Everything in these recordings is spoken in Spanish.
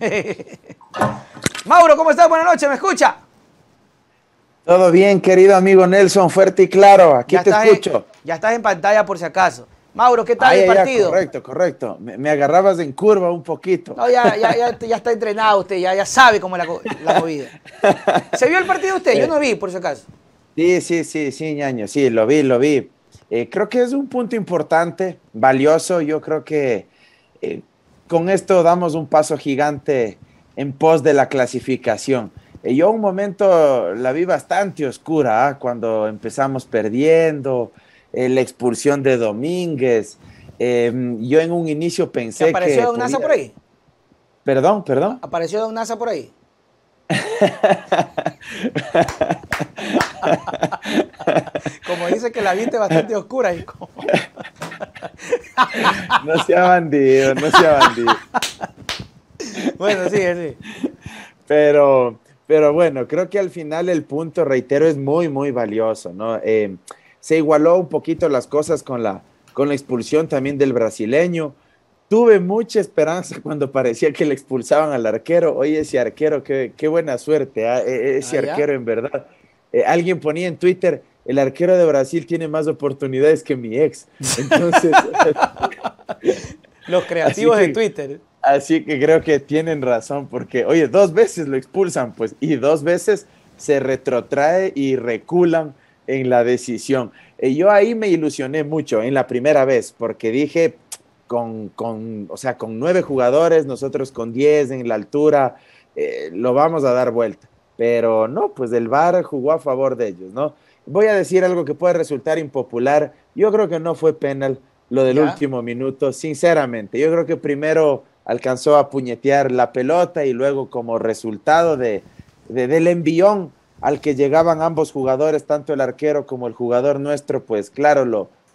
Mauro, ¿cómo estás? Buenas noches, ¿me escucha? Todo bien, querido amigo Nelson, fuerte y claro. Aquí te escucho. ya estás en pantalla por si acaso. Mauro, ¿qué tal el partido? correcto, correcto. Me, agarrabas en curva un poquito. No, ya, ya, está entrenado usted, ya, sabe cómo es la, la movida. ¿Se vio el partido usted? Yo no vi, por si acaso. Sí, sí, sí, sí, ñaño, sí, lo vi, lo vi. Eh, creo que es un punto importante, valioso. Yo creo que eh, con esto damos un paso gigante en pos de la clasificación. Eh, yo un momento la vi bastante oscura ¿ah? cuando empezamos perdiendo, eh, la expulsión de Domínguez. Em, yo en un inicio pensé apareció que... ¿Apareció una por ahí? Perdón, perdón. ¿Apareció Nasa por ahí? como dice que la viste bastante oscura. no sea bandido, no sea bandido. bueno, sí, eh, sí. Pero, pero bueno, creo que al final el punto, reitero, es muy, muy valioso, ¿no? Eh, se igualó un poquito las cosas con la, con la expulsión también del brasileño. Tuve mucha esperanza cuando parecía que le expulsaban al arquero. Oye, ese arquero, qué, qué buena suerte, ¿ah? e, e, ese ah, arquero en verdad eh, alguien ponía en Twitter, el arquero de Brasil tiene más oportunidades que mi ex. Entonces... Los creativos de Twitter. Así que creo que tienen razón, porque, oye, dos veces lo expulsan, pues, y dos veces se retrotrae y reculan en la decisión. Y eh, yo ahí me ilusioné mucho en la primera vez, porque dije, con, con, o sea, con nueve jugadores, nosotros con diez en la altura, eh, lo vamos a dar vuelta pero no, pues el VAR jugó a favor de ellos, ¿no? Voy a decir algo que puede resultar impopular. Yo creo que no fue penal lo del último minuto, sinceramente. Yo creo que primero alcanzó a puñetear la pelota y luego como resultado del envión al que llegaban ambos jugadores, tanto el arquero como el jugador nuestro, pues claro,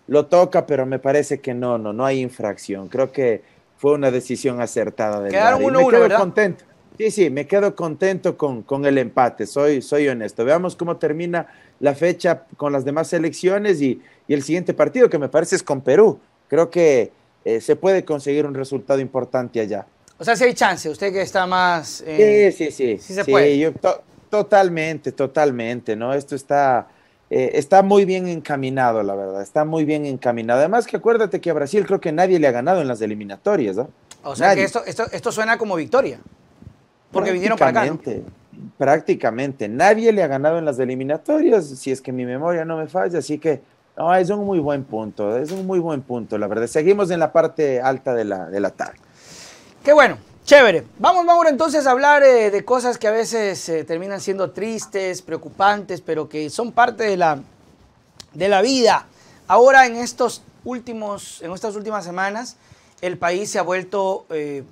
lo, toca, pero me parece que no, no, no hay infracción. Creo que fue una decisión acertada del Quedaron y quedo contento. Sí, sí, me quedo contento con, el empate, soy, soy honesto. Veamos cómo termina la fecha con las demás elecciones y, el siguiente partido, que me parece es con Perú. Creo que eh, se puede conseguir un resultado importante allá. O sea, si hay chance, usted que está más... sí, sí, sí. Sí se puede. totalmente, totalmente, ¿no? Esto está... Eh, está muy bien encaminado, la verdad, está muy bien encaminado. Además que acuérdate que a Brasil creo que nadie le ha ganado en las eliminatorias, ¿no? O sea que esto, esto, esto suena como victoria. Porque vinieron para acá. Prácticamente. Nadie le ha ganado en las eliminatorias, si es que mi memoria no me falla. Así que es un muy buen punto, es un muy buen punto, la verdad. Seguimos en la parte alta de la, de la Qué bueno, chévere. Vamos, Mauro, entonces a hablar eh, de cosas que a veces eh, terminan siendo tristes, preocupantes, pero que son parte de la, de la vida. Ahora, en, estos últimos, en estas últimas semanas, el país se ha vuelto... Eh,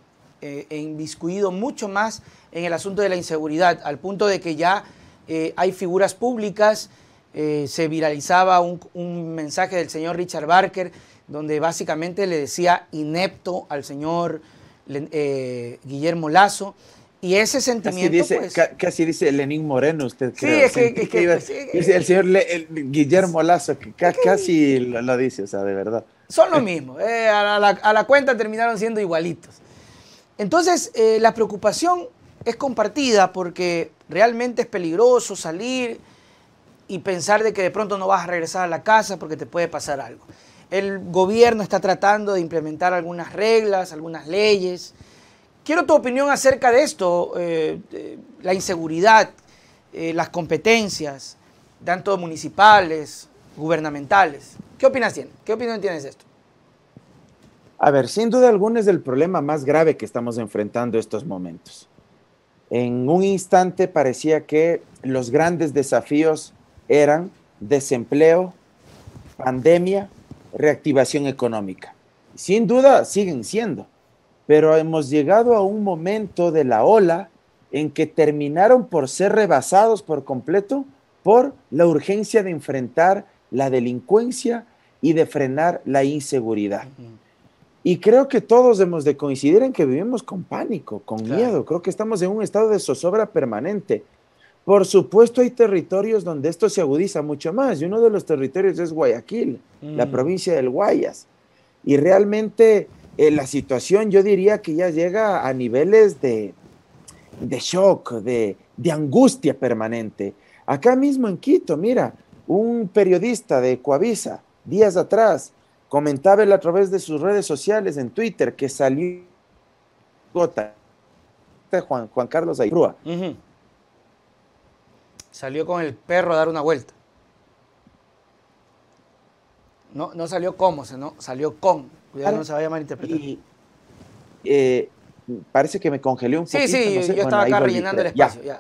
eh, inviscuido mucho más en el asunto de la inseguridad, al punto de que ya eh, hay figuras públicas, eh, se viralizaba un, mensaje del señor Richard Barker, donde básicamente le decía inepto al señor eh, Guillermo Lazo. Y ese sentimiento. Pues, casi dice, Lenín Moreno, usted Sí, es que. el señor Guillermo Lazo, que, casi lo, dice, o sea, de verdad. Son lo mismo. a, la, cuenta terminaron siendo igualitos. Entonces, eh, la preocupación es compartida porque realmente es peligroso salir y pensar de que de pronto no vas a regresar a la casa porque te puede pasar algo. El gobierno está tratando de implementar algunas reglas, algunas leyes. Quiero tu opinión acerca de esto, eh, la inseguridad, eh, las competencias, tanto municipales, gubernamentales. ¿Qué opinas tienes? ¿Qué opinión tienes de esto? A ver, sin duda alguna es el problema más grave que estamos enfrentando estos momentos. En un instante parecía que los grandes desafíos eran desempleo, pandemia, reactivación económica. Sin duda siguen siendo, pero hemos llegado a un momento de la ola en que terminaron por ser rebasados por completo por la urgencia de enfrentar la delincuencia y de frenar la inseguridad. Y creo que todos hemos de coincidir en que vivimos con pánico, con miedo. Creo que estamos en un estado de zozobra permanente. Por supuesto, hay territorios donde esto se agudiza mucho más. Y uno de los territorios es Guayaquil, la mm. provincia del Guayas. Y realmente eh, la situación, yo diría que ya llega a niveles de, shock, de, de angustia permanente. Acá mismo en Quito, mira, un periodista de Coavisa, días atrás, Comentaba él a través de sus redes sociales en Twitter que salió Juan, Juan Carlos Ayrúa. Salió con el perro a dar una vuelta. No, no salió como, sino salió con. Cuidado, no ah, se vaya a malinterpretar. Eh, parece que me congelé un poquito. Sí, sí, yo estaba acá rellenando el espacio.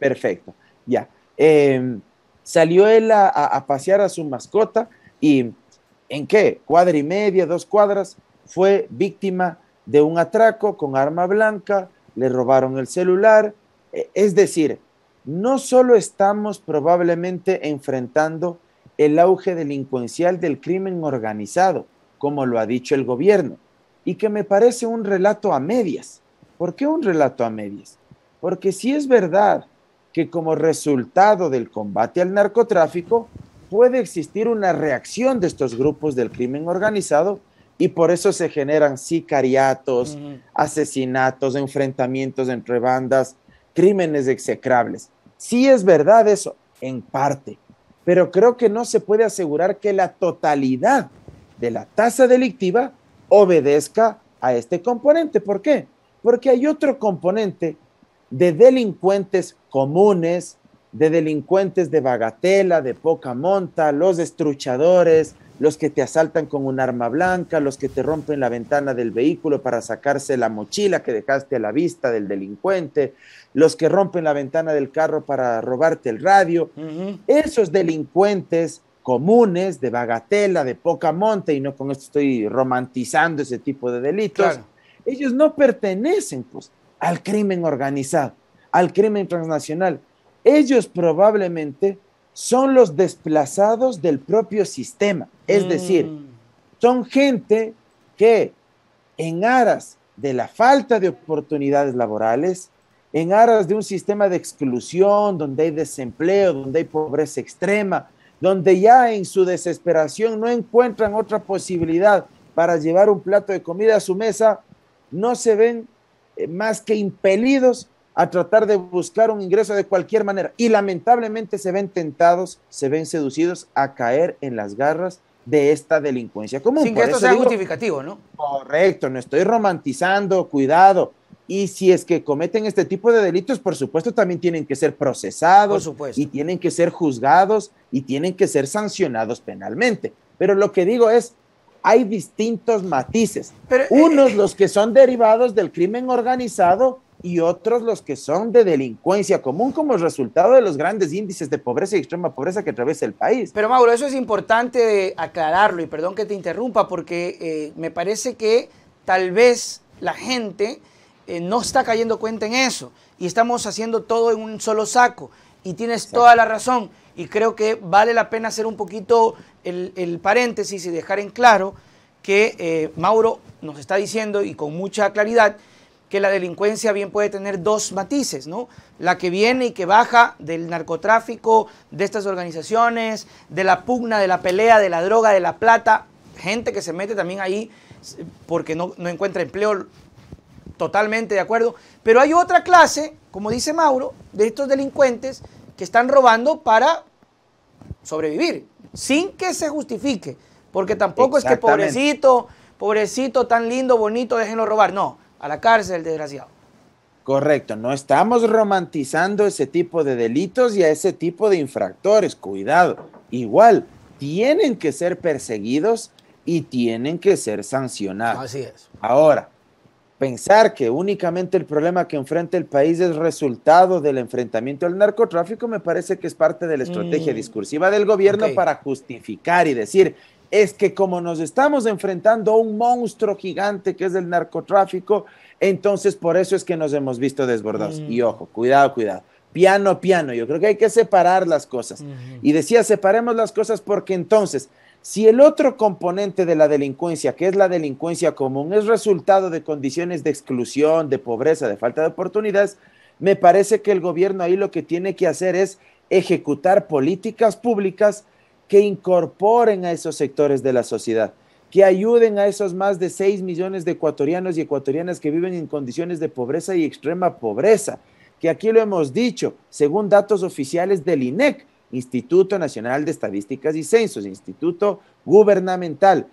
perfecto, ya. Em, salió él a, pasear a su mascota y ¿En qué? Cuadra y media, dos cuadras, fue víctima de un atraco con arma blanca, le robaron el celular. E, es decir, no solo estamos probablemente enfrentando el auge delincuencial del crimen organizado, como lo ha dicho el gobierno, y que me parece un relato a medias. ¿Por qué un relato a medias? Porque si es verdad que como resultado del combate al narcotráfico puede existir una reacción de estos grupos del crimen organizado y por eso se generan sicariatos, asesinatos, enfrentamientos entre bandas, crímenes execrables. Sí es verdad eso, en parte, pero creo que no se puede asegurar que la totalidad de la tasa delictiva obedezca a este componente. ¿Por qué? Porque hay otro componente de delincuentes comunes, de delincuentes de bagatela, de poca monta, los estruchadores, los que te asaltan con un arma blanca, los que te rompen la ventana del vehículo para sacarse la mochila que dejaste a la vista del delincuente, los que rompen la ventana del carro para robarte el radio. Esos delincuentes comunes, de bagatela, de poca monta, y no con esto estoy romantizando ese tipo de delitos, ellos no pertenecen pues, al crimen organizado, al crimen transnacional ellos probablemente son los desplazados del propio sistema. Es mm. decir, son gente que en aras de la falta de oportunidades laborales, en aras de un sistema de exclusión donde hay desempleo, donde hay pobreza extrema, donde ya en su desesperación no encuentran otra posibilidad para llevar un plato de comida a su mesa, no se ven eh, más que impelidos a tratar de buscar un ingreso de cualquier manera. Y lamentablemente se ven tentados, se ven seducidos a caer en las garras de esta delincuencia común. Sin que esto sea justificativo, ¿no? Correcto, no estoy romantizando, cuidado. Y si es que cometen este tipo de delitos, por supuesto, también tienen que ser procesados y tienen que ser juzgados y tienen que ser sancionados penalmente. Pero lo que digo es, hay distintos matices. Eh, Unos eh, los que son derivados del crimen organizado y otros los que son de delincuencia común como resultado de los grandes índices de pobreza y extrema pobreza que atraviesa el país. Pero Mauro, eso es importante aclararlo y perdón que te interrumpa porque eh, me parece que tal vez la gente eh, no está cayendo cuenta en eso y estamos haciendo todo en un solo saco y tienes toda la razón y creo que vale la pena hacer un poquito el, paréntesis y dejar en claro que eh, Mauro nos está diciendo y con mucha claridad que la delincuencia bien puede tener dos matices, ¿no? La que viene y que baja del narcotráfico, de estas organizaciones, de la pugna, de la pelea, de la droga, de la plata, gente que se mete también ahí porque no, encuentra empleo, totalmente de acuerdo. Pero hay otra clase, como dice Mauro, de estos delincuentes que están robando para sobrevivir, sin que se justifique, porque tampoco es que pobrecito, pobrecito, tan lindo, bonito, déjenlo robar, no a la cárcel, desgraciado. Correcto, no estamos romantizando ese tipo de delitos y a ese tipo de infractores, cuidado. Igual, tienen que ser perseguidos y tienen que ser sancionados. Así es. Ahora, pensar que únicamente el problema que enfrenta el país es resultado del enfrentamiento al narcotráfico me parece que es parte de la estrategia mm. discursiva del gobierno para justificar y decir, es que como nos estamos enfrentando a un monstruo gigante que es el narcotráfico, entonces por eso es que nos hemos visto desbordados. Mm. Y ojo, cuidado, cuidado. Piano, piano. Yo creo que hay que separar las cosas. Y decía, separemos las cosas porque entonces, si el otro componente de la delincuencia, que es la delincuencia común, es resultado de condiciones de exclusión, de pobreza, de falta de oportunidades, me parece que el gobierno ahí lo que tiene que hacer es ejecutar políticas públicas que incorporen a esos sectores de la sociedad, que ayuden a esos más de 6 millones de ecuatorianos y ecuatorianas que viven en condiciones de pobreza y extrema pobreza, que aquí lo hemos dicho, según datos oficiales del INEC, Instituto Nacional de Estadísticas y Censos, Instituto Gubernamental,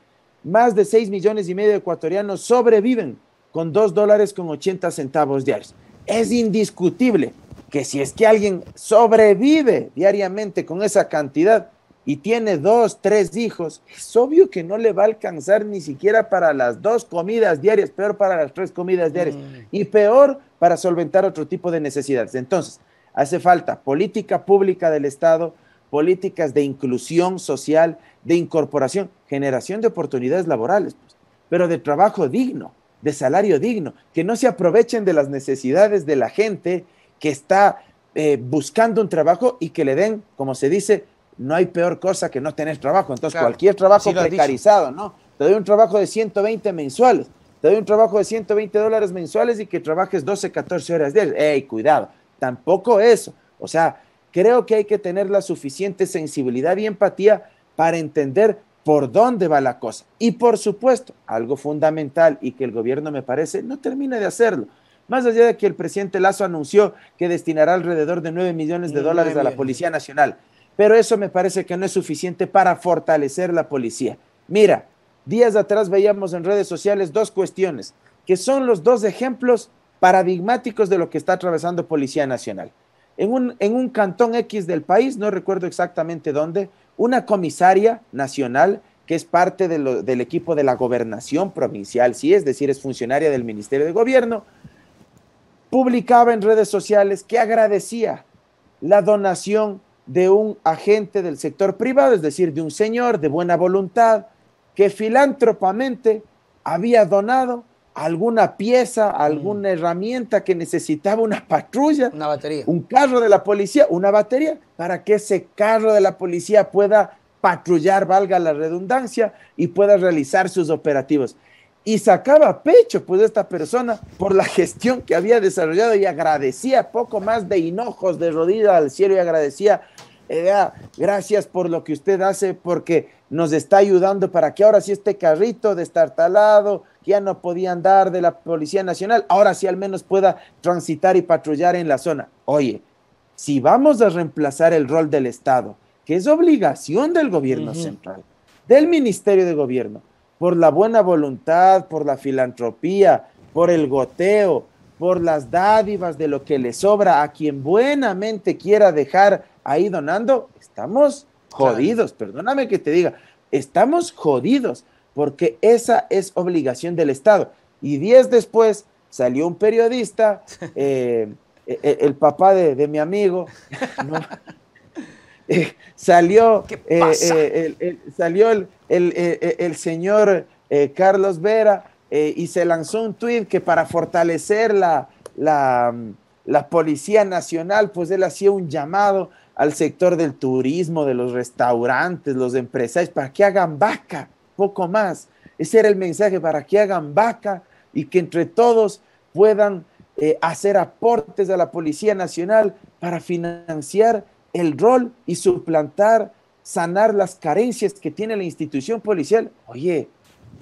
más de 6 millones y medio de ecuatorianos sobreviven con 2 dólares con 80 centavos diarios. Es indiscutible que si es que alguien sobrevive diariamente con esa cantidad, y tiene dos, tres hijos, es obvio que no le va a alcanzar ni siquiera para las dos comidas diarias, peor para las tres comidas mm. diarias y peor para solventar otro tipo de necesidades. Entonces, hace falta política pública del Estado, políticas de inclusión social, de incorporación, generación de oportunidades laborales, pues, pero de trabajo digno, de salario digno, que no se aprovechen de las necesidades de la gente que está eh, buscando un trabajo y que le den, como se dice, no hay peor cosa que no tener trabajo. Entonces, cualquier trabajo precarizado, ¿no? Te doy un trabajo de 120 mensuales, te doy un trabajo de 120 dólares mensuales y que trabajes 12, 14 horas diarias. ¡Ey, cuidado! Tampoco eso. O sea, creo que hay que tener la suficiente sensibilidad y empatía para entender por dónde va la cosa. Y por supuesto, algo fundamental y que el gobierno me parece no termina de hacerlo. Más allá de que el presidente Lazo anunció que destinará alrededor de 9 millones de dólares a la Policía Nacional. Pero eso me parece que no es suficiente para fortalecer la policía. Mira, días atrás veíamos en redes sociales dos cuestiones, que son los dos ejemplos paradigmáticos de lo que está atravesando Policía Nacional. En un, en un cantón X del país, no recuerdo exactamente dónde, una comisaria nacional que es parte del equipo de la gobernación provincial, sí, es decir, es funcionaria del Ministerio de Gobierno, publicaba en redes sociales que agradecía la donación de un agente del sector privado, es decir, de un señor de buena voluntad, que filántropamente había donado alguna pieza, alguna mm. herramienta que necesitaba una patrulla, una batería, un carro de la policía, una batería, para que ese carro de la policía pueda patrullar, valga la redundancia, y pueda realizar sus operativos y sacaba pecho, pues, esta persona por la gestión que había desarrollado y agradecía poco más de hinojos de rodillas al cielo y agradecía, eh, gracias por lo que usted hace, porque nos está ayudando para que ahora sí este carrito destartalado, que ya no podía andar de la Policía Nacional, ahora sí al menos pueda transitar y patrullar en la zona. Oye, si vamos a reemplazar el rol del Estado, que es obligación del gobierno central, del Ministerio de Gobierno, por la buena voluntad, por la filantropía, por el goteo, por las dádivas de lo que le sobra a quien buenamente quiera dejar ahí donando, estamos jodidos, perdóname que te diga, estamos jodidos porque esa es obligación del Estado. Y diez después salió un periodista, eh, e, e, el, papá de, de mi amigo, no, salió, eh, eh, el, salió el, eh, señor Carlos Vera y se lanzó un tuit que para fortalecer la, Policía Nacional, pues él hacía un llamado al sector del turismo, de los restaurantes, los empresarios, para que hagan vaca, poco más. Ese era el mensaje, para que hagan vaca y que entre todos puedan hacer aportes a la Policía Nacional para financiar el rol y suplantar, sanar las carencias que tiene la institución policial. Oye,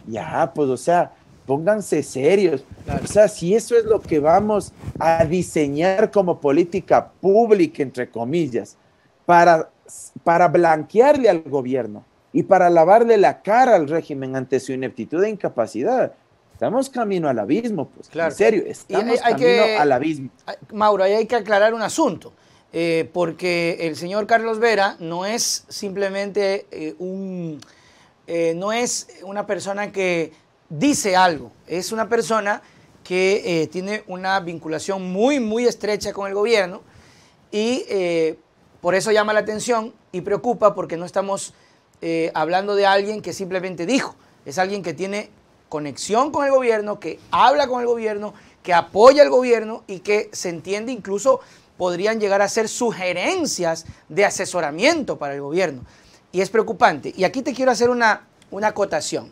ya, pues, o sea, pónganse serios. O sea, si eso es lo que vamos a diseñar como política pública, entre comillas, para, para blanquearle al gobierno y para lavarle la cara al régimen ante su ineptitud e incapacidad. Estamos camino al abismo, pues. Claro. En serio, estamos camino al abismo. Mauro, ahí hay que aclarar un asunto. Eh, porque el señor Carlos Vera no es simplemente eh, un, eh, no es una persona que dice algo, es una persona que tiene una vinculación muy, muy estrecha con el gobierno y por eso llama la atención y preocupa porque no estamos hablando de alguien que simplemente dijo, es alguien que tiene conexión con el gobierno, que habla con el gobierno, que apoya al gobierno y que se entiende incluso podrían llegar a ser sugerencias de asesoramiento para el gobierno. Y es preocupante. Y aquí te quiero hacer una, una acotación.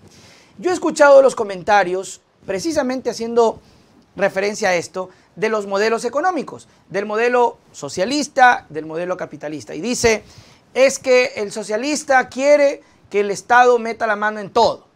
Yo he escuchado los comentarios, precisamente haciendo referencia a esto, de los modelos económicos, del modelo socialista, del modelo capitalista. Y dice, es que el socialista quiere que el Estado meta la mano en todo,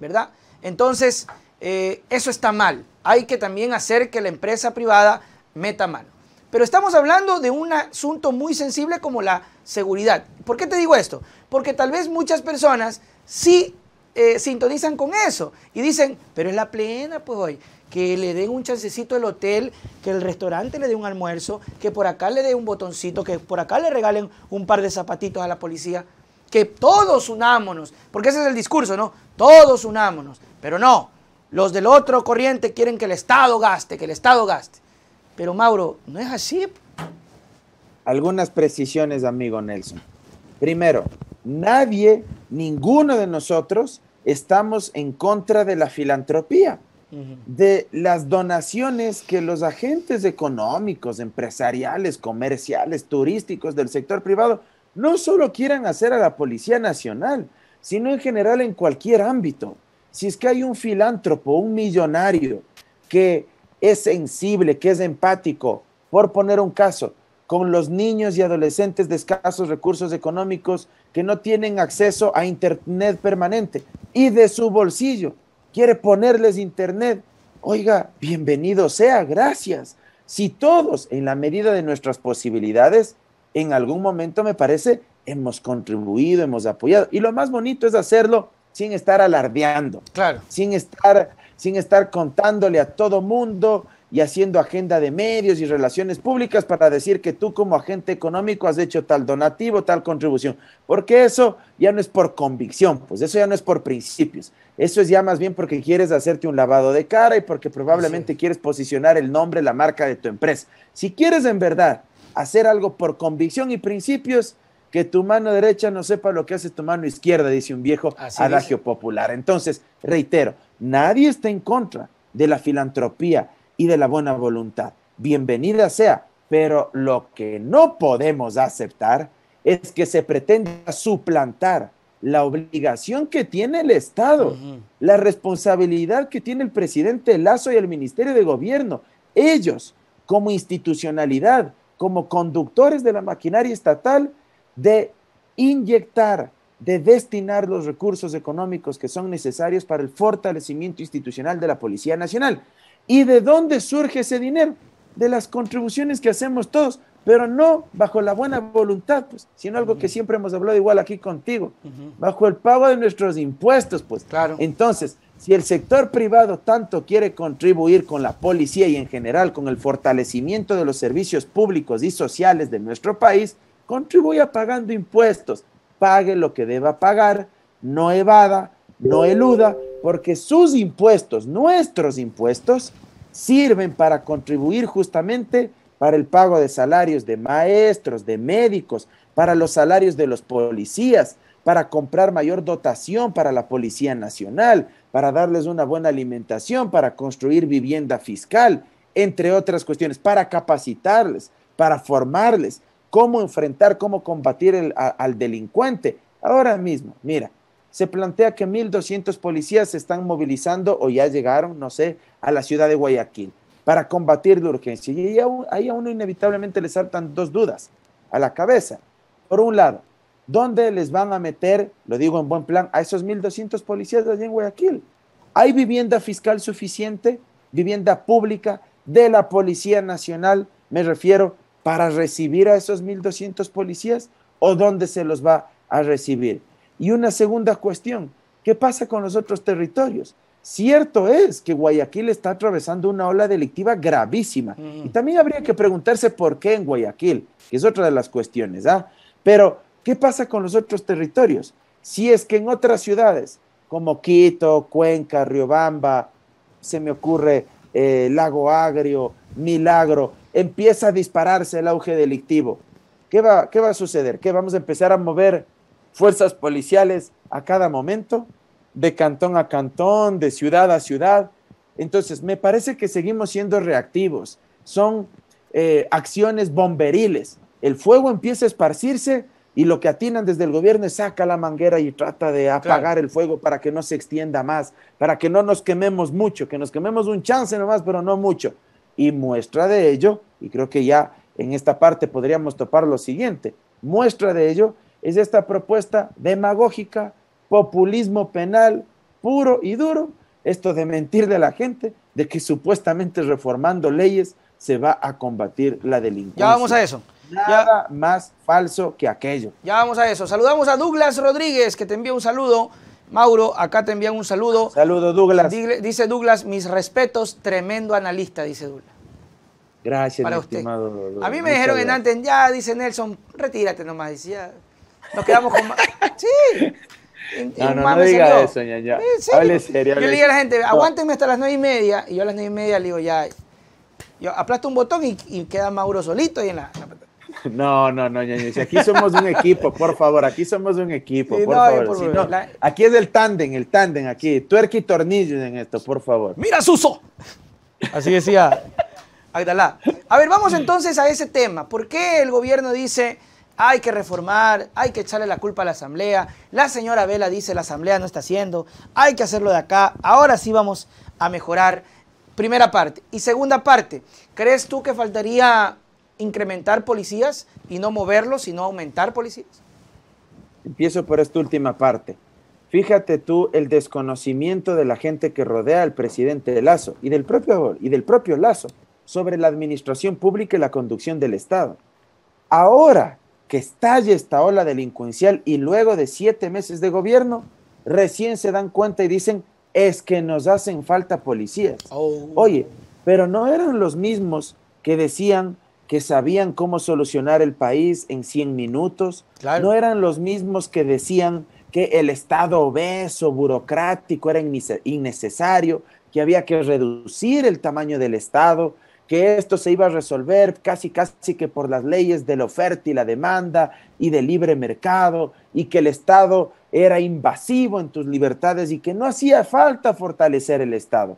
¿verdad? Entonces, eh, eso está mal. Hay que también hacer que la empresa privada meta mano. Pero estamos hablando de un asunto muy sensible como la seguridad. ¿Por qué te digo esto? Porque tal vez muchas personas sí eh, sintonizan con eso y dicen, pero es la plena, pues hoy, que le den un chancecito el hotel, que el restaurante le dé un almuerzo, que por acá le dé un botoncito, que por acá le regalen un par de zapatitos a la policía, que todos unámonos, porque ese es el discurso, ¿no? Todos unámonos, pero no, los del otro corriente quieren que el Estado gaste, que el Estado gaste. Pero Mauro, no es así. Algunas precisiones, amigo Nelson. Primero, nadie, ninguno de nosotros, estamos en contra de la filantropía, de las donaciones que los agentes económicos, empresariales, comerciales, turísticos del sector privado, no solo quieran hacer a la Policía Nacional, sino en general en cualquier ámbito. Si es que hay un filántropo, un millonario, que es sensible, que es empático. Por poner un caso, con los niños y adolescentes de escasos recursos económicos que no tienen acceso a Internet permanente y de su bolsillo quiere ponerles Internet. Oiga, bienvenido sea, gracias. Si todos, en la medida de nuestras posibilidades, en algún momento me parece, hemos contribuido, hemos apoyado. Y lo más bonito es hacerlo sin estar alardeando, claro. sin estar sin estar contándole a todo mundo y haciendo agenda de medios y relaciones públicas para decir que tú como agente económico has hecho tal donativo, tal contribución. Porque eso ya no es por convicción, pues eso ya no es por principios. Eso es ya más bien porque quieres hacerte un lavado de cara y porque probablemente quieres posicionar el nombre, la marca de tu empresa. Si quieres en verdad hacer algo por convicción y principios, que tu mano derecha no sepa lo que hace tu mano izquierda, dice un viejo adagio popular. Entonces, reitero, Nadie está en contra de la filantropía y de la buena voluntad. Bienvenida sea, pero lo que no podemos aceptar es que se pretenda suplantar la obligación que tiene el Estado, la responsabilidad que tiene el presidente Lazo y el Ministerio de Gobierno. Ellos, como institucionalidad, como conductores de la maquinaria estatal, de inyectar de destinar los recursos económicos que son necesarios para el fortalecimiento institucional de la Policía Nacional. ¿Y de dónde surge ese dinero? De las contribuciones que hacemos todos, pero no bajo la buena voluntad, pues, sino algo que siempre hemos hablado igual aquí contigo, bajo el pago de nuestros impuestos, pues. Claro. Entonces, si el sector privado tanto quiere contribuir con la policía y en general con el fortalecimiento de los servicios públicos y sociales de nuestro país, contribuya pagando impuestos, pague lo que deba pagar, no evada, no eluda, porque sus impuestos, nuestros impuestos, sirven para contribuir justamente para el pago de salarios de maestros, de médicos, para los salarios de los policías, para comprar mayor dotación para la Policía Nacional, para darles una buena alimentación, para construir vivienda fiscal, entre otras cuestiones, para capacitarles, para formarles, cómo enfrentar, cómo combatir al delincuente. Ahora mismo, mira, se plantea que 1.200 policías se están movilizando o ya llegaron, no sé, a la ciudad de Guayaquil para combatir la urgencia. Y ahí a uno inevitablemente le saltan dos dudas a la cabeza. Por un lado, ¿dónde les van a meter, lo digo en buen plan, a esos 1.200 policías de allí en Guayaquil? ¿Hay vivienda fiscal suficiente? ¿Vivienda pública de la Policía Nacional? Me refiero para recibir a esos 1.200 policías o dónde se los va a recibir. Y una segunda cuestión, ¿qué pasa con los otros territorios? Cierto es que Guayaquil está atravesando una ola delictiva gravísima. Mm. Y también habría que preguntarse por qué en Guayaquil, que es otra de las cuestiones. ¿ah? Pero, ¿qué pasa con los otros territorios? Si es que en otras ciudades, como Quito, Cuenca, Riobamba, se me ocurre eh, Lago Agrio, Milagro, empieza a dispararse el auge delictivo. ¿Qué va, qué va a suceder? ¿Qué vamos a empezar a mover fuerzas policiales a cada momento? De cantón a cantón, de ciudad a ciudad. Entonces, me parece que seguimos siendo reactivos. Son eh, acciones bomberiles. El fuego empieza a esparcirse y lo que atinan desde el gobierno es saca la manguera y trata de apagar el fuego para que no se extienda más, para que no nos quememos mucho, que nos quememos un chance nomás, pero no mucho. Y muestra de ello y creo que ya en esta parte podríamos topar lo siguiente. Muestra de ello es esta propuesta demagógica, populismo penal, puro y duro, esto de mentir de la gente, de que supuestamente reformando leyes se va a combatir la delincuencia. Ya vamos a eso. Nada más falso que aquello. Ya vamos a eso. Saludamos a Douglas Rodríguez, que te envía un saludo. Mauro, acá te envían un saludo. Saludo, Douglas. Dice Douglas, mis respetos, tremendo analista, dice Douglas. Gracias, mi estimado. A mí me dijeron en antes, ya, dice Nelson, retírate nomás. Nos quedamos con más. Sí. no, no, no diga eso, Ñaña. yo le dije a la gente, aguántenme hasta las nueve y media. Y yo a las nueve y media le digo, ya. Yo aplasto un botón y, queda Mauro solito y en la. No, no, no, ñaño. aquí somos un equipo, por favor, aquí somos un equipo, por no, favor. Por si no, Aquí es el tándem, el tándem, aquí. Tuerca y tornillo en esto, por favor. ¡Mira, Suso! Así decía a ver, vamos entonces a ese tema. ¿Por qué el gobierno dice hay que reformar, hay que echarle la culpa a la asamblea? La señora Vela dice la asamblea no está haciendo, hay que hacerlo de acá, ahora sí vamos a mejorar. Primera parte. Y segunda parte, ¿crees tú que faltaría incrementar policías y no moverlos, sino aumentar policías? Empiezo por esta última parte. Fíjate tú el desconocimiento de la gente que rodea al presidente Lazo y del propio, y del propio Lazo sobre la administración pública y la conducción del Estado. Ahora que estalla esta ola delincuencial y luego de siete meses de gobierno, recién se dan cuenta y dicen, es que nos hacen falta policías. Oh. Oye, pero no eran los mismos que decían que sabían cómo solucionar el país en 100 minutos, no eran los mismos que decían que el Estado obeso, burocrático, era innecesario, que había que reducir el tamaño del Estado, que esto se iba a resolver casi casi que por las leyes de la oferta y la demanda y del libre mercado y que el Estado era invasivo en tus libertades y que no hacía falta fortalecer el Estado.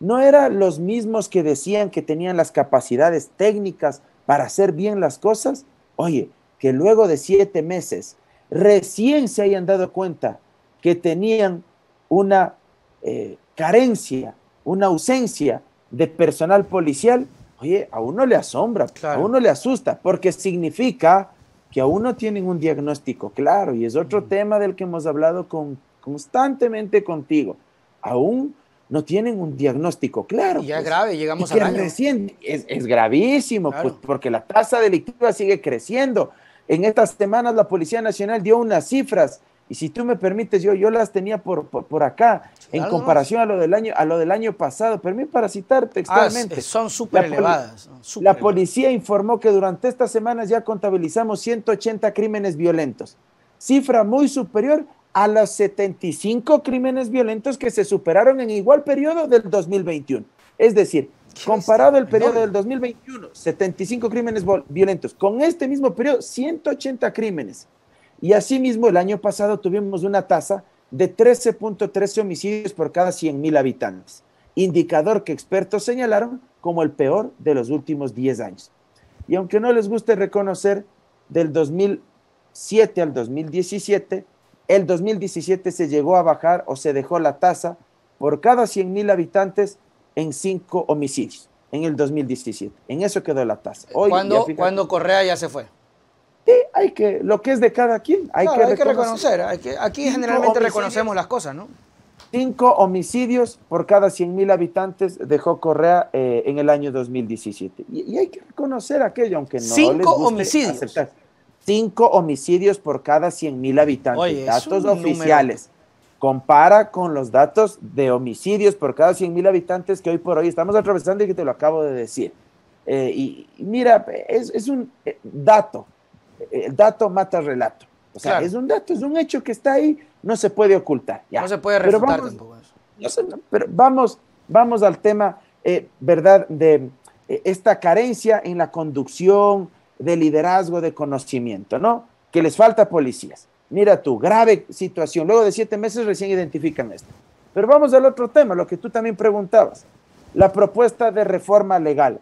No eran los mismos que decían que tenían las capacidades técnicas para hacer bien las cosas. Oye, que luego de siete meses recién se hayan dado cuenta que tenían una eh, carencia, una ausencia de personal policial, oye, a uno le asombra, a uno le asusta, porque significa que aún no tienen un diagnóstico claro, y es otro tema del que hemos hablado con, constantemente contigo. Aún no tienen un diagnóstico claro. Y ya es pues. grave, llegamos a al es, gravísimo, pues, porque la tasa delictiva sigue creciendo. En estas semanas la Policía Nacional dio unas cifras y si tú me permites, yo, yo las tenía por, acá, en comparación a, lo del año, a lo del año pasado. Permíteme para citar textualmente. Ah, son súper elevadas. la policía informó que durante estas semanas ya contabilizamos 180 crímenes violentos, cifra muy superior a los 75 crímenes violentos que se superaron en igual periodo del 2021. Es decir, comparado el periodo del 2021, 75 crímenes violentos, con este mismo periodo, 180 crímenes. Y asimismo, el año pasado tuvimos una tasa de 13.13 homicidios por cada 100.000 habitantes, indicador que expertos señalaron como el peor de los últimos 10 años. Y aunque no les guste reconocer, del 2007 al 2017, el 2017 se llegó a bajar o se dejó la tasa por cada 100.000 habitantes en 5 homicidios en el 2017. En eso quedó la tasa. Hoy, ¿Cuándo, cuando Correa ya se fue? Sí, hay que, lo que es de cada quien, hay, que, reconocer. aquí generalmente reconocemos las cosas, ¿no? Cinco homicidios por cada 100.000 habitantes dejó Correa eh, en el año 2017. Y, hay que reconocer aquello, aunque no cinco homicidios. Cinco homicidios por cada 100.000 habitantes, datos oficiales. compara con los datos de homicidios por cada 100.000 habitantes que hoy por hoy estamos atravesando y que te lo acabo de decir. Eh, y, mira, es un eh, dato eh, el dato mata relato. O sea, es un dato, es un hecho que está ahí, no se puede ocultar. Ya. No se puede refutar pero vamos, vamos, al tema, eh, ¿verdad?, de eh, esta carencia en la conducción, de liderazgo, de conocimiento, ¿no? Que les falta policías. Mira tu grave situación. Luego de siete meses recién identifican esto. Pero vamos al otro tema, lo que tú también preguntabas. La propuesta de reforma legal.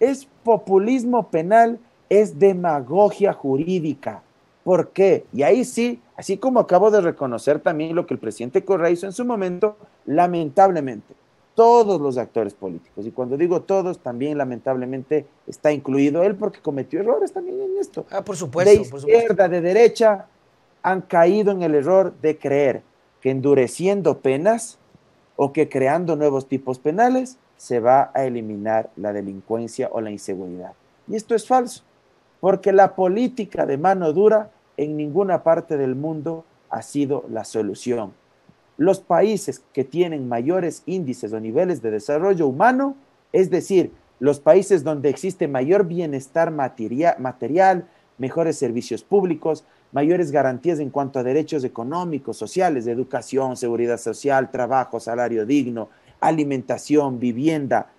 ¿Es populismo penal es demagogia jurídica. ¿Por qué? Y ahí sí, así como acabo de reconocer también lo que el presidente Correa hizo en su momento, lamentablemente, todos los actores políticos, y cuando digo todos, también lamentablemente está incluido él porque cometió errores también en esto. Ah, por supuesto. izquierda, por supuesto. de derecha, han caído en el error de creer que endureciendo penas o que creando nuevos tipos penales se va a eliminar la delincuencia o la inseguridad. Y esto es falso porque la política de mano dura en ninguna parte del mundo ha sido la solución. Los países que tienen mayores índices o niveles de desarrollo humano, es decir, los países donde existe mayor bienestar material, mejores servicios públicos, mayores garantías en cuanto a derechos económicos, sociales, de educación, seguridad social, trabajo, salario digno, alimentación, vivienda.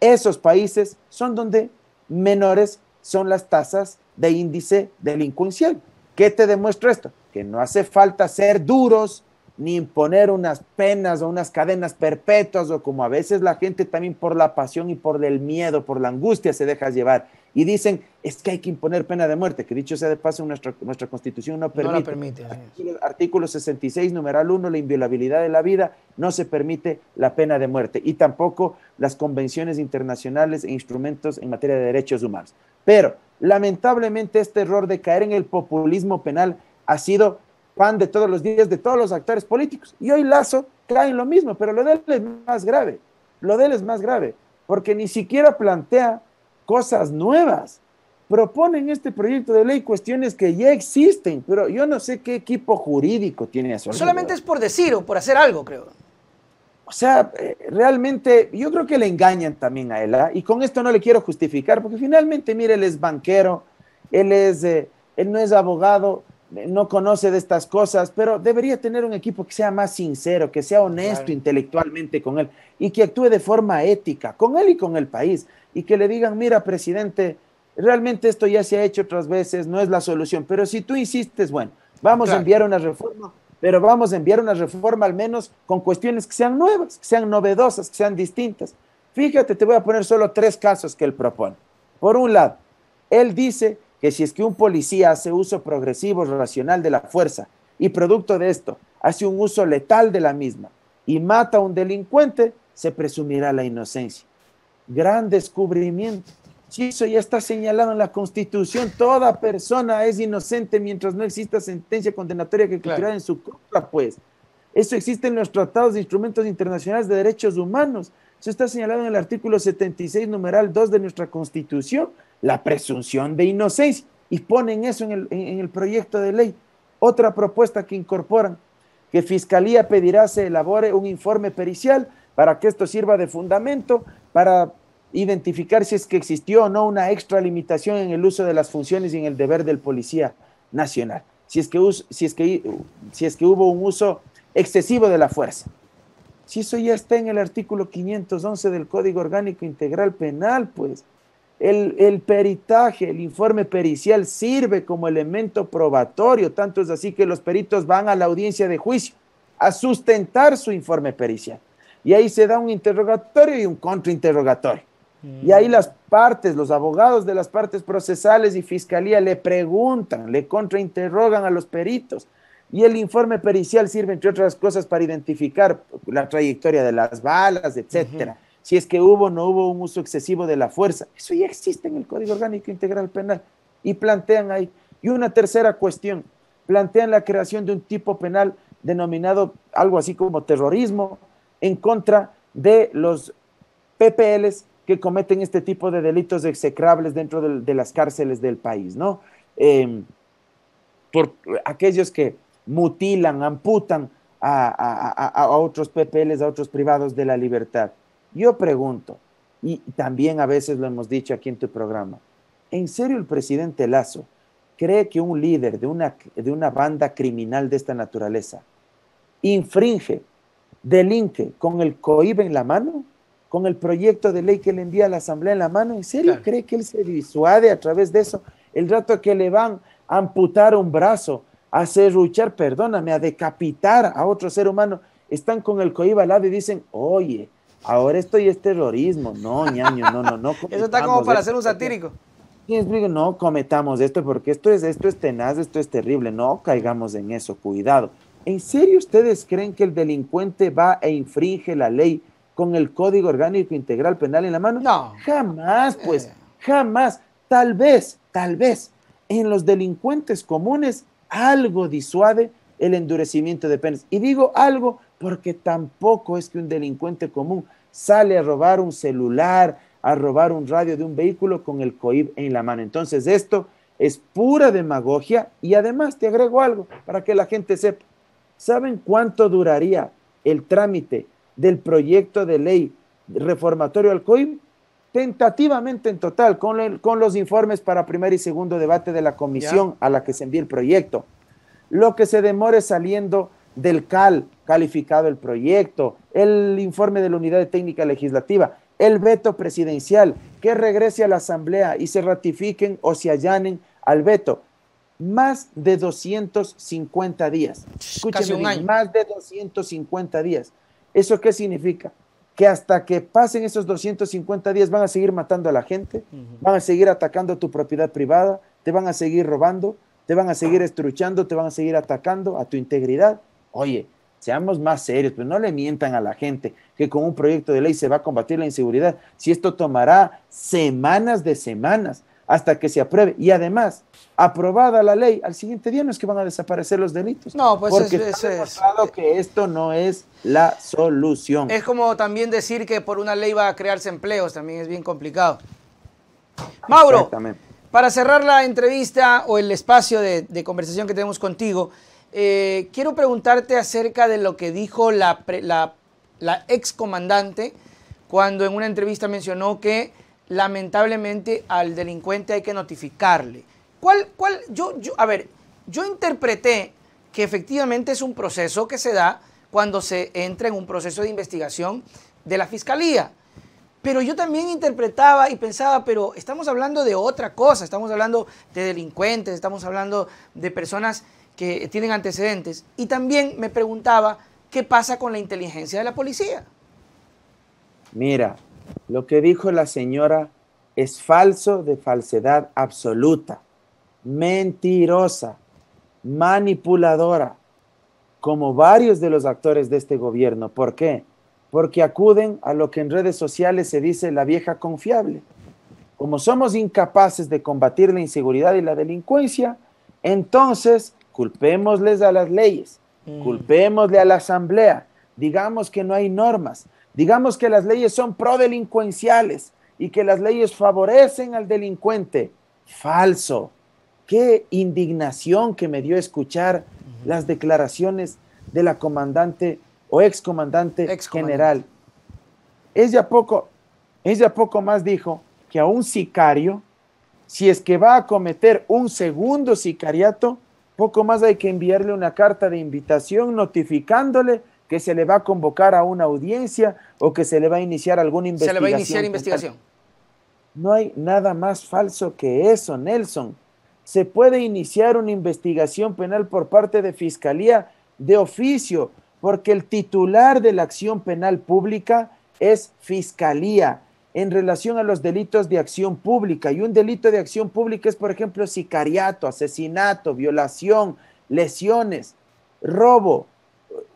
Esos países son donde menores son las tasas de índice delincuencial. ¿Qué te demuestra esto? Que no hace falta ser duros ni imponer unas penas o unas cadenas perpetuas o como a veces la gente también por la pasión y por el miedo, por la angustia se deja llevar y dicen es que hay que imponer pena de muerte, que dicho sea de paso nuestra, nuestra constitución no permite. No permite artículo, artículo 66, numeral 1, la inviolabilidad de la vida, no se permite la pena de muerte y tampoco las convenciones internacionales e instrumentos en materia de derechos humanos. Pero lamentablemente este error de caer en el populismo penal ha sido pan de todos los días de todos los actores políticos. Y hoy Lazo cae en lo mismo, pero lo de él es más grave. Lo de él es más grave, porque ni siquiera plantea cosas nuevas. Proponen en este proyecto de ley cuestiones que ya existen, pero yo no sé qué equipo jurídico tiene eso. Solamente es por decir o por hacer algo, creo. O sea, eh, realmente yo creo que le engañan también a él. ¿ah? Y con esto no le quiero justificar, porque finalmente, mire, él es banquero, él, es, eh, él no es abogado, eh, no conoce de estas cosas, pero debería tener un equipo que sea más sincero, que sea honesto intelectualmente con él y que actúe de forma ética, con él y con el país, y que le digan, mira, presidente, realmente esto ya se ha hecho otras veces, no es la solución, pero si tú insistes, bueno, vamos a enviar una reforma pero vamos a enviar una reforma al menos con cuestiones que sean nuevas, que sean novedosas, que sean distintas. Fíjate, te voy a poner solo tres casos que él propone. Por un lado, él dice que si es que un policía hace uso progresivo, racional de la fuerza y producto de esto hace un uso letal de la misma y mata a un delincuente, se presumirá la inocencia. Gran descubrimiento eso ya está señalado en la Constitución, toda persona es inocente mientras no exista sentencia condenatoria que claro. en su contra, pues. Eso existe en los tratados de instrumentos internacionales de derechos humanos. Eso está señalado en el artículo 76, numeral 2 de nuestra Constitución, la presunción de inocencia. Y ponen eso en el, en el proyecto de ley. Otra propuesta que incorporan, que Fiscalía pedirá se elabore un informe pericial para que esto sirva de fundamento para identificar si es que existió o no una extra limitación en el uso de las funciones y en el deber del policía nacional, si es que, si es que, si es que hubo un uso excesivo de la fuerza. Si eso ya está en el artículo 511 del Código Orgánico Integral Penal, pues el, el peritaje, el informe pericial sirve como elemento probatorio, tanto es así que los peritos van a la audiencia de juicio a sustentar su informe pericial. Y ahí se da un interrogatorio y un contrainterrogatorio. Y ahí mm. las partes, los abogados de las partes procesales y fiscalía le preguntan, le contrainterrogan a los peritos. Y el informe pericial sirve, entre otras cosas, para identificar la trayectoria de las balas, etcétera. Si es que hubo o no hubo un uso excesivo de la fuerza. Eso ya existe en el Código Orgánico Integral Penal. Y plantean ahí. Y una tercera cuestión. Plantean la creación de un tipo penal denominado algo así como terrorismo en contra de los PPLs que cometen este tipo de delitos execrables dentro de, las cárceles del país, ¿no? Em, por aquellos que mutilan, amputan a, otros PPLs, a otros privados de la libertad. Yo pregunto, y también a veces lo hemos dicho aquí en tu programa, ¿en serio el presidente Lazo cree que un líder de una, de una banda criminal de esta naturaleza infringe, delinque con el COIB en la mano? con el proyecto de ley que le envía a la Asamblea en la mano. ¿En serio cree que él se disuade a través de eso? El rato que le van a amputar un brazo, a serruchar, perdóname, a decapitar a otro ser humano, están con el coiba y dicen, oye, ahora esto ya es terrorismo. No, ñaño, no, no, no. eso está como para hacer un satírico. No cometamos esto porque esto es, esto es tenaz, esto es terrible. No caigamos en eso, cuidado. ¿En serio ustedes creen que el delincuente va e infringe la ley con el Código Orgánico Integral Penal en la mano? No. Jamás, pues, eh. jamás. Tal vez, tal vez, en los delincuentes comunes algo disuade el endurecimiento de penas. Y digo algo porque tampoco es que un delincuente común sale a robar un celular, a robar un radio de un vehículo con el COIB en la mano. Entonces esto es pura demagogia y además te agrego algo para que la gente sepa. ¿Saben cuánto duraría el trámite del proyecto de ley reformatorio al COIM, tentativamente en total, con, los informes para primer y segundo debate de la comisión a la que se envía el proyecto. Lo que se demore saliendo del CAL, calificado el proyecto, el informe de la unidad de técnica legislativa, el veto presidencial, que regrese a la Asamblea y se ratifiquen o se allanen al veto. Más de 250 días. Escúcheme, más de 250 días. ¿Eso qué significa? Que hasta que pasen esos 250 días van a seguir matando a la gente, van a seguir atacando tu propiedad privada, te van a seguir robando, te van a seguir estruchando, te van a seguir atacando a tu integridad. Oye, seamos más serios, pero pues no le mientan a la gente que con un proyecto de ley se va a combatir la inseguridad. Si esto tomará semanas de semanas, hasta que se apruebe. Y además, aprobada la ley, al siguiente día no es que van a desaparecer los delitos. No, pues es, está que esto no es la solución. Es como también decir que por una ley va a crearse empleos, también es bien complicado. Mauro, para cerrar la entrevista o el espacio de, conversación que tenemos contigo, eh, quiero preguntarte acerca de lo que dijo la, la, la excomandante cuando en una entrevista mencionó que lamentablemente al delincuente hay que notificarle. ¿Cuál, Yo, yo, a ver, yo interpreté que efectivamente es un proceso que se da cuando se entra en un proceso de investigación de la fiscalía. Pero yo también interpretaba y pensaba, pero estamos hablando de otra cosa, estamos hablando de delincuentes, estamos hablando de personas que tienen antecedentes. Y también me preguntaba, ¿qué pasa con la inteligencia de la policía? Mira, lo que dijo la señora es falso de falsedad absoluta, mentirosa, manipuladora, como varios de los actores de este gobierno. ¿Por qué? Porque acuden a lo que en redes sociales se dice la vieja confiable. Como somos incapaces de combatir la inseguridad y la delincuencia, entonces culpémosles a las leyes, mm. culpémosle a la asamblea, digamos que no hay normas, Digamos que las leyes son prodelincuenciales y que las leyes favorecen al delincuente. Falso. Qué indignación que me dio escuchar las declaraciones de la comandante o excomandante ex general. Ella poco, ella poco más dijo que a un sicario, si es que va a cometer un segundo sicariato, poco más hay que enviarle una carta de invitación notificándole que se le va a convocar a una audiencia o que se le va a iniciar alguna investigación. Se le va a iniciar investigación. No hay nada más falso que eso, Nelson. Se puede iniciar una investigación penal por parte de Fiscalía de oficio, porque el titular de la acción penal pública es Fiscalía en relación a los delitos de acción pública. Y un delito de acción pública es, por ejemplo, sicariato, asesinato, violación, lesiones, robo,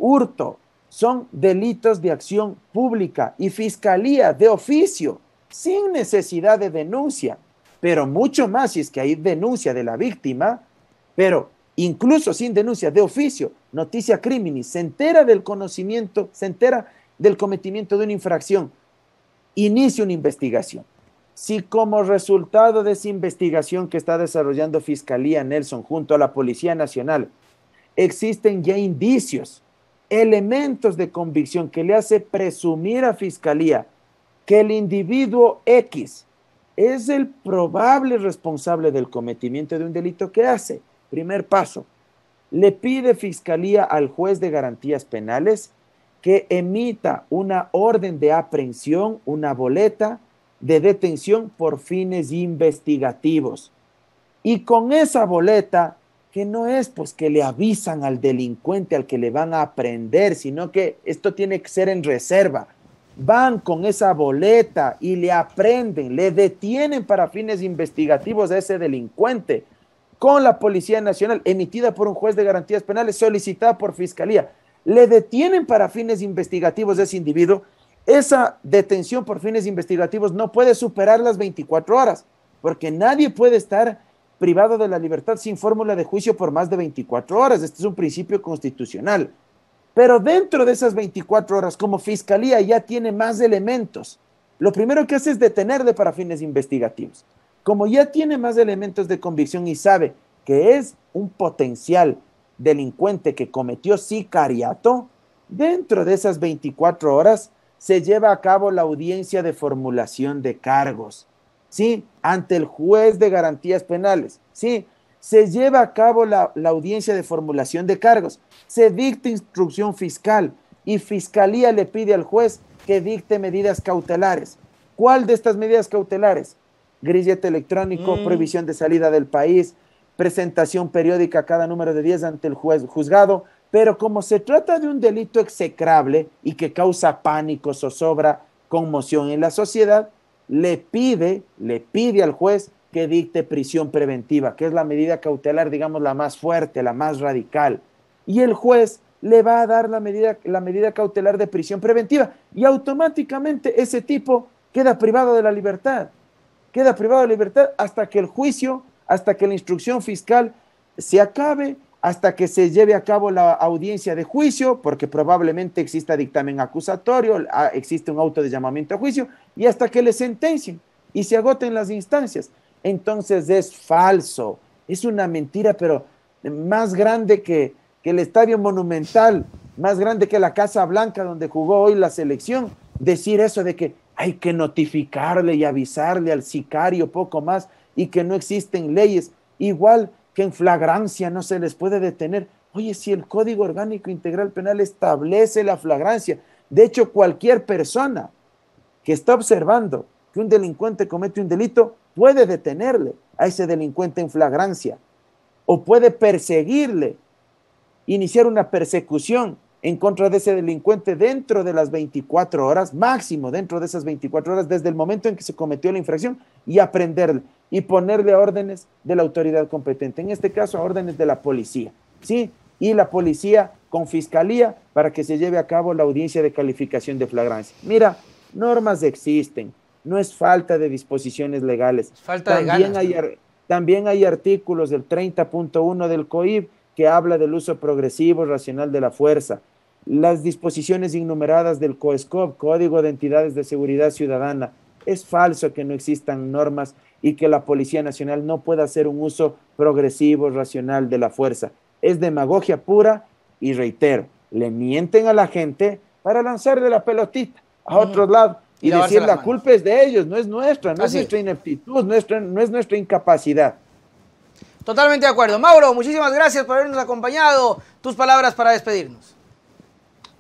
hurto, son delitos de acción pública y fiscalía de oficio, sin necesidad de denuncia, pero mucho más si es que hay denuncia de la víctima, pero incluso sin denuncia de oficio, noticia criminis, se entera del conocimiento, se entera del cometimiento de una infracción, inicia una investigación. Si como resultado de esa investigación que está desarrollando Fiscalía Nelson junto a la Policía Nacional, existen ya indicios elementos de convicción que le hace presumir a fiscalía que el individuo X es el probable responsable del cometimiento de un delito que hace. Primer paso, le pide fiscalía al juez de garantías penales que emita una orden de aprehensión, una boleta de detención por fines investigativos. Y con esa boleta que no es pues que le avisan al delincuente al que le van a aprender, sino que esto tiene que ser en reserva. Van con esa boleta y le aprenden, le detienen para fines investigativos a ese delincuente con la Policía Nacional, emitida por un juez de garantías penales, solicitada por Fiscalía. Le detienen para fines investigativos a ese individuo. Esa detención por fines investigativos no puede superar las 24 horas, porque nadie puede estar privado de la libertad sin fórmula de juicio por más de 24 horas. Este es un principio constitucional. Pero dentro de esas 24 horas, como fiscalía ya tiene más elementos, lo primero que hace es detenerle para fines investigativos. Como ya tiene más elementos de convicción y sabe que es un potencial delincuente que cometió sicariato, dentro de esas 24 horas se lleva a cabo la audiencia de formulación de cargos. ¿sí? Ante el juez de garantías penales, ¿sí? Se lleva a cabo la, audiencia de formulación de cargos, se dicta instrucción fiscal y fiscalía le pide al juez que dicte medidas cautelares. ¿Cuál de estas medidas cautelares? Grillete electrónico, mm. prohibición de salida del país, presentación periódica cada número de días ante el juez juzgado, pero como se trata de un delito execrable y que causa pánico, zozobra, conmoción en la sociedad, le pide, le pide al juez que dicte prisión preventiva, que es la medida cautelar, digamos, la más fuerte, la más radical. Y el juez le va a dar la medida, la medida cautelar de prisión preventiva y automáticamente ese tipo queda privado de la libertad, queda privado de libertad hasta que el juicio, hasta que la instrucción fiscal se acabe, hasta que se lleve a cabo la audiencia de juicio, porque probablemente exista dictamen acusatorio, ah, existe un auto de llamamiento a juicio, y hasta que le sentencien y se agoten las instancias. Entonces es falso, es una mentira, pero más grande que, que el estadio monumental, más grande que la Casa Blanca donde jugó hoy la selección, decir eso de que hay que notificarle y avisarle al sicario poco más y que no existen leyes, igual que en flagrancia no se les puede detener. Oye, si el Código Orgánico Integral Penal establece la flagrancia, de hecho cualquier persona que está observando que un delincuente comete un delito, puede detenerle a ese delincuente en flagrancia o puede perseguirle, iniciar una persecución en contra de ese delincuente dentro de las 24 horas, máximo dentro de esas 24 horas, desde el momento en que se cometió la infracción, y aprenderle y ponerle órdenes de la autoridad competente, en este caso órdenes de la policía, ¿sí? Y la policía con fiscalía para que se lleve a cabo la audiencia de calificación de flagrancia. Mira, Normas existen, no es falta de disposiciones legales. también Hay, artículos del 30.1 del COIB que habla del uso progresivo, racional de la fuerza. Las disposiciones innumeradas del Coescop, Código de Entidades de Seguridad Ciudadana. Es falso que no existan normas y que la Policía Nacional no pueda hacer un uso progresivo, racional de la fuerza. Es demagogia pura y reitero, le mienten a la gente para lanzar de la pelotita a otro mm. lado y, decir la culpa es de ellos, no es nuestra, no es nuestra ineptitud, nuestra, no es nuestra incapacidad. Totalmente de acuerdo. Mauro, muchísimas gracias por habernos acompañado. Tus palabras para despedirnos.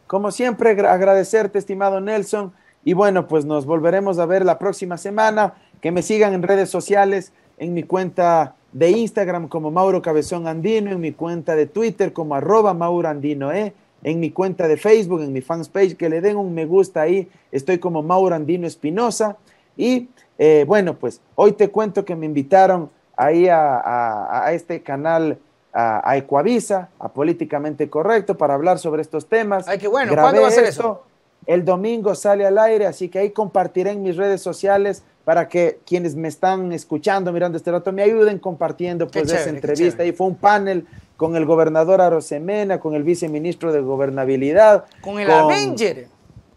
Como siempre, agradecerte, estimado Nelson. Y bueno, pues nos volveremos a ver la próxima semana. Que me sigan en redes sociales, en mi cuenta de Instagram como Mauro Cabezón Andino, en mi cuenta de Twitter como arroba Mauro Andino, e, en mi cuenta de Facebook, en mi fans page, que le den un me gusta ahí. Estoy como Mauro Andino Espinosa. Y eh, bueno, pues hoy te cuento que me invitaron ahí a, este canal a, a, Ecuavisa, a Políticamente Correcto, para hablar sobre estos temas. Ay, qué bueno, ¿cuándo va a ser eso? El domingo sale al aire, así que ahí compartiré en mis redes sociales para que quienes me están escuchando, mirando este rato, me ayuden compartiendo pues esa entrevista. Y fue un panel con el gobernador Arosemena, con el viceministro de Gobernabilidad. Con el Avenger.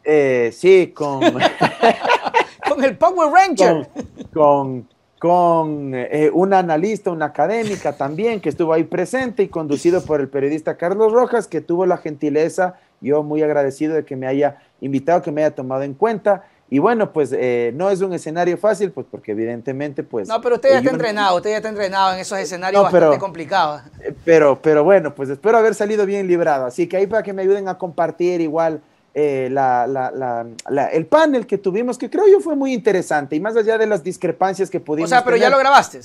Eh, sí, con... con el Power Ranger. Con, con, eh, analista, una académica también que estuvo ahí presente y conducido por el periodista Carlos Rojas, que tuvo la gentileza, yo muy agradecido de que me haya invitado, que me haya tomado en cuenta. Y bueno, pues eh, no es un escenario fácil, pues porque evidentemente, pues... No, pero usted ya está entrenado, usted ya está entrenado en esos escenarios bastante complicados. Pero, pero bueno, pues espero haber salido bien librado. Así que ahí para que me ayuden a compartir igual eh, la, la, el panel que tuvimos, que creo yo fue muy interesante y más allá de las discrepancias que pudimos. O sea, pero ya lo grabaste.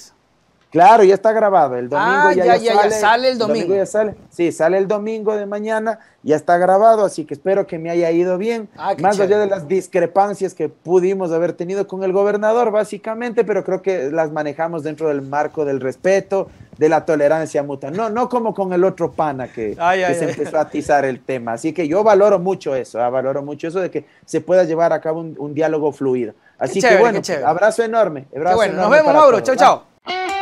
Claro, ya está grabado. El domingo ah, ya, ya, ya, sale, ya, sale, el domingo. ya sale. Sí, sale el domingo de mañana, ya está grabado, así que espero que me haya ido bien. Ah, Más allá de las discrepancias que pudimos haber tenido con el gobernador, básicamente, pero creo que las manejamos dentro del marco del respeto, de la tolerancia mutua. No, no como con el otro pana que, se empezó a atizar el tema. Así que yo valoro mucho eso, ah, valoro mucho eso de que se pueda llevar a cabo un, diálogo fluido. Así que bueno, pues, abrazo enorme. bueno, nos vemos, Mauro. Chao, chao.